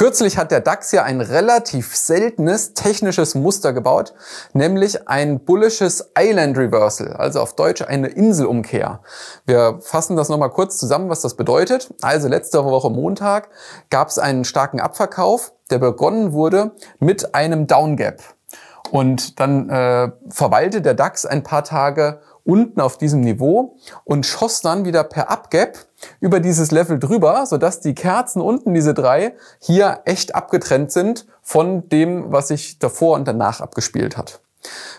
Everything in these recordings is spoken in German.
Kürzlich hat der DAX ja ein relativ seltenes technisches Muster gebaut, nämlich ein bullisches Island Reversal, also auf Deutsch eine Inselumkehr. Wir fassen das nochmal kurz zusammen, was das bedeutet. Also letzte Woche Montag gab es einen starken Abverkauf, der begonnen wurde mit einem Downgap. Und dann äh, verweilte der DAX ein paar Tage unten auf diesem Niveau und schoss dann wieder per Abgap über dieses Level drüber, sodass die Kerzen unten, diese drei, hier echt abgetrennt sind von dem, was sich davor und danach abgespielt hat.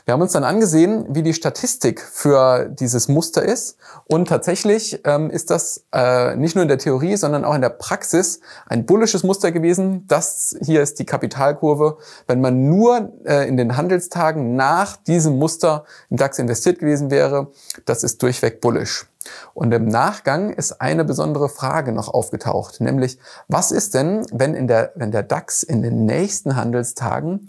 Wir haben uns dann angesehen, wie die Statistik für dieses Muster ist. Und tatsächlich ähm, ist das äh, nicht nur in der Theorie, sondern auch in der Praxis ein bullisches Muster gewesen. Das hier ist die Kapitalkurve. Wenn man nur äh, in den Handelstagen nach diesem Muster im DAX investiert gewesen wäre, das ist durchweg bullisch. Und im Nachgang ist eine besondere Frage noch aufgetaucht, nämlich was ist denn, wenn, in der, wenn der DAX in den nächsten Handelstagen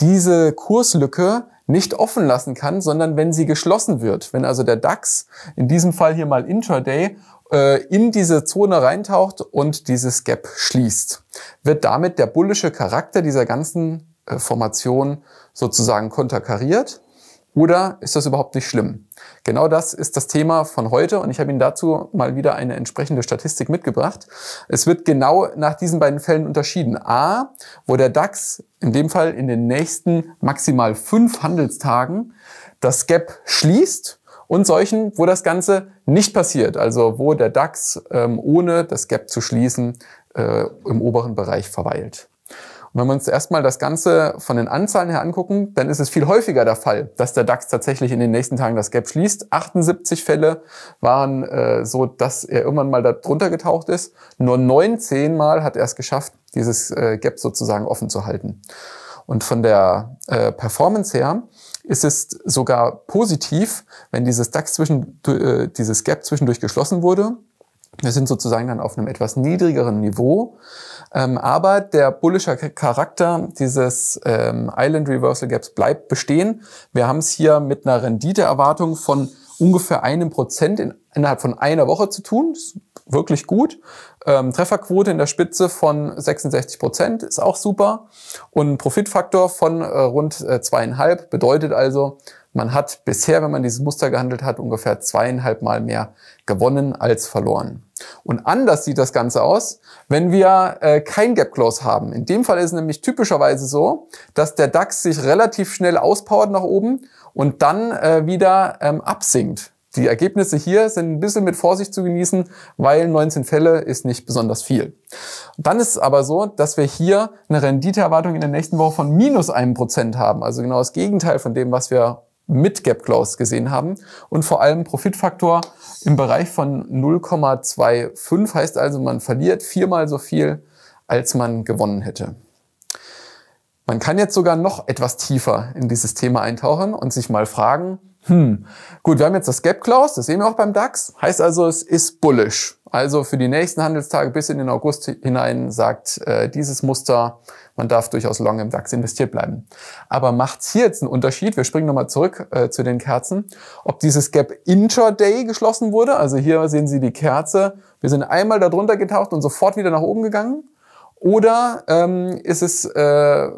diese Kurslücke nicht offen lassen kann, sondern wenn sie geschlossen wird. Wenn also der DAX, in diesem Fall hier mal Intraday, äh, in diese Zone reintaucht und dieses Gap schließt, wird damit der bullische Charakter dieser ganzen äh, Formation sozusagen konterkariert oder ist das überhaupt nicht schlimm? Genau das ist das Thema von heute und ich habe Ihnen dazu mal wieder eine entsprechende Statistik mitgebracht. Es wird genau nach diesen beiden Fällen unterschieden. A, wo der DAX in dem Fall in den nächsten maximal fünf Handelstagen das Gap schließt und solchen, wo das Ganze nicht passiert, also wo der DAX ähm, ohne das Gap zu schließen äh, im oberen Bereich verweilt. Und wenn wir uns erstmal das Ganze von den Anzahlen her angucken, dann ist es viel häufiger der Fall, dass der DAX tatsächlich in den nächsten Tagen das Gap schließt. 78 Fälle waren äh, so, dass er irgendwann mal da drunter getaucht ist. Nur 19 Mal hat er es geschafft, dieses äh, Gap sozusagen offen zu halten. Und von der äh, Performance her ist es sogar positiv, wenn dieses DAX zwischen, äh, dieses Gap zwischendurch geschlossen wurde wir sind sozusagen dann auf einem etwas niedrigeren Niveau. Ähm, aber der bullische Charakter dieses ähm, Island Reversal Gaps bleibt bestehen. Wir haben es hier mit einer Renditeerwartung von ungefähr einem Prozent in, innerhalb von einer Woche zu tun. ist wirklich gut. Ähm, Trefferquote in der Spitze von 66 Prozent ist auch super. Und Profitfaktor von äh, rund äh, zweieinhalb bedeutet also, man hat bisher, wenn man dieses Muster gehandelt hat, ungefähr zweieinhalb Mal mehr gewonnen als verloren. Und anders sieht das Ganze aus, wenn wir äh, kein Gap Close haben. In dem Fall ist es nämlich typischerweise so, dass der DAX sich relativ schnell auspowert nach oben und dann äh, wieder ähm, absinkt. Die Ergebnisse hier sind ein bisschen mit Vorsicht zu genießen, weil 19 Fälle ist nicht besonders viel. Dann ist es aber so, dass wir hier eine Renditeerwartung in der nächsten Woche von minus einem Prozent haben. Also genau das Gegenteil von dem, was wir mit Gap Clause gesehen haben und vor allem Profitfaktor im Bereich von 0,25 heißt also, man verliert viermal so viel, als man gewonnen hätte. Man kann jetzt sogar noch etwas tiefer in dieses Thema eintauchen und sich mal fragen, hm, gut, wir haben jetzt das Gap Clause, das sehen wir auch beim DAX, heißt also, es ist bullish. Also für die nächsten Handelstage bis in den August hinein sagt äh, dieses Muster, man darf durchaus long im DAX investiert bleiben. Aber macht's hier jetzt einen Unterschied? Wir springen nochmal zurück äh, zu den Kerzen. Ob dieses Gap intraday geschlossen wurde, also hier sehen Sie die Kerze, wir sind einmal darunter getaucht und sofort wieder nach oben gegangen. Oder ähm, ist, es, äh,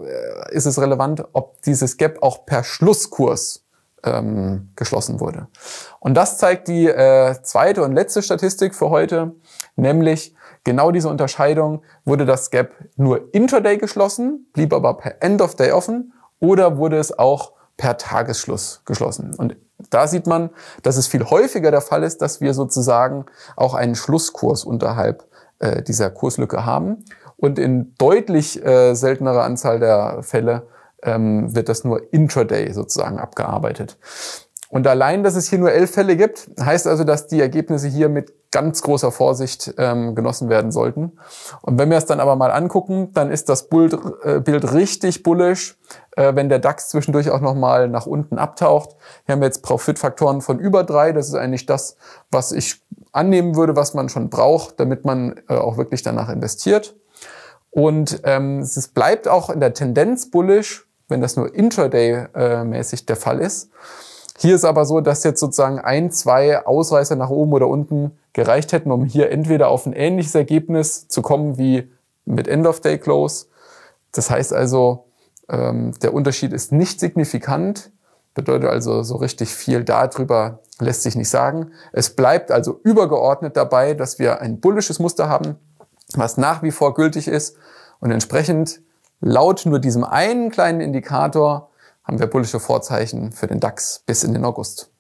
ist es relevant, ob dieses Gap auch per Schlusskurs ähm, geschlossen wurde. Und das zeigt die äh, zweite und letzte Statistik für heute, nämlich genau diese Unterscheidung, wurde das Gap nur intraday geschlossen, blieb aber per End of Day offen oder wurde es auch per Tagesschluss geschlossen. Und da sieht man, dass es viel häufiger der Fall ist, dass wir sozusagen auch einen Schlusskurs unterhalb äh, dieser Kurslücke haben. Und in deutlich äh, seltenerer Anzahl der Fälle ähm, wird das nur intraday sozusagen abgearbeitet. Und allein, dass es hier nur elf Fälle gibt, heißt also, dass die Ergebnisse hier mit ganz großer Vorsicht ähm, genossen werden sollten. Und wenn wir es dann aber mal angucken, dann ist das Bild, äh, Bild richtig bullisch, äh, wenn der DAX zwischendurch auch nochmal nach unten abtaucht. Hier haben wir jetzt Profitfaktoren von über drei. Das ist eigentlich das, was ich annehmen würde, was man schon braucht, damit man äh, auch wirklich danach investiert. Und ähm, es bleibt auch in der Tendenz bullisch, wenn das nur intraday-mäßig äh, der Fall ist. Hier ist aber so, dass jetzt sozusagen ein, zwei Ausreißer nach oben oder unten gereicht hätten, um hier entweder auf ein ähnliches Ergebnis zu kommen wie mit End-of-Day-Close. Das heißt also, ähm, der Unterschied ist nicht signifikant, bedeutet also so richtig viel darüber lässt sich nicht sagen. Es bleibt also übergeordnet dabei, dass wir ein bullisches Muster haben, was nach wie vor gültig ist und entsprechend Laut nur diesem einen kleinen Indikator haben wir bullische Vorzeichen für den DAX bis in den August.